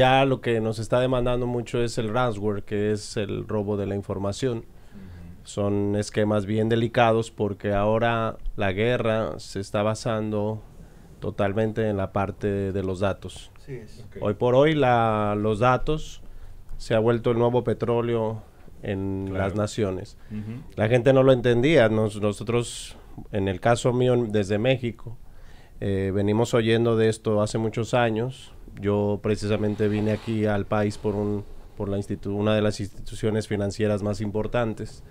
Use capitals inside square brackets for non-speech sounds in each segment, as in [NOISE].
ya lo que nos está demandando mucho es el ransomware, que es el robo de la información. Son esquemas bien delicados porque ahora la guerra se está basando totalmente en la parte de los datos. Hoy por hoy la, los datos se ha vuelto el nuevo petróleo en las naciones. La gente no lo entendía. nosotros, en el caso mío, desde México, eh, venimos oyendo de esto hace muchos años. Yo precisamente vine aquí al país por, un, por la una de las instituciones financieras más importantes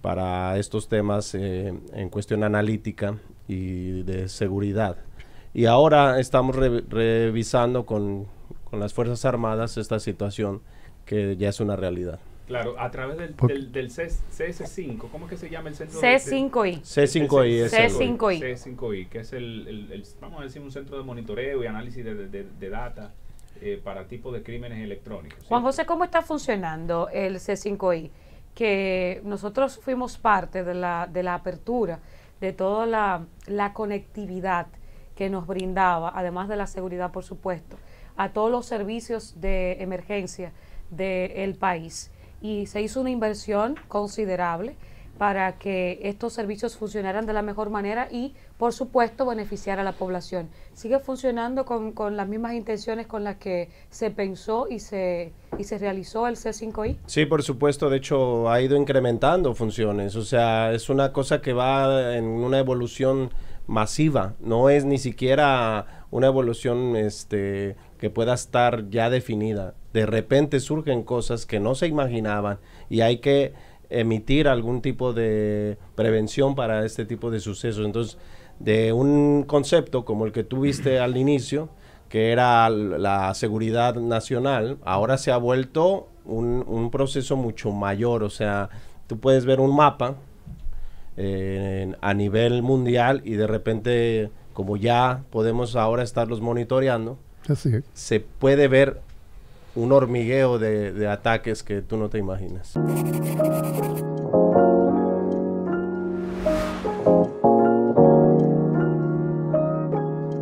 para estos temas eh, en cuestión analítica y de seguridad. Y ahora estamos revisando con las Fuerzas Armadas esta situación que ya es una realidad. Claro, a través del, del, del CS5, ¿cómo es que se llama el centro? C5I. C5I. C5I. C5I, que es el, el, vamos a decir, un centro de monitoreo y análisis de, de, data eh, para tipos de crímenes electrónicos. Juan José, ¿cómo está funcionando el C5I? Que nosotros fuimos parte de la, de la apertura, de toda la, conectividad que nos brindaba, además de la seguridad, por supuesto, a todos los servicios de emergencia del país y se hizo una inversión considerable para que estos servicios funcionaran de la mejor manera y, por supuesto, beneficiar a la población. Sigue funcionando con, las mismas intenciones con las que se pensó y se, y se realizó el C5I. Sí, por supuesto, de hecho ha ido incrementando funciones, o sea, es una cosa que va en una evolución masiva, no es ni siquiera una evolución este, que pueda estar ya definida. De repente surgen cosas que no se imaginaban y hay que emitir algún tipo de prevención para este tipo de sucesos. Entonces, de un concepto como el que tuviste [CLEARS THROAT] al inicio, que era la seguridad nacional, ahora se ha vuelto un, proceso mucho mayor. O sea, tú puedes ver un mapa eh, a nivel mundial y de repente como ya podemos ahora estarlos monitoreando, se puede ver un hormigueo de ataques que tú no te imaginas.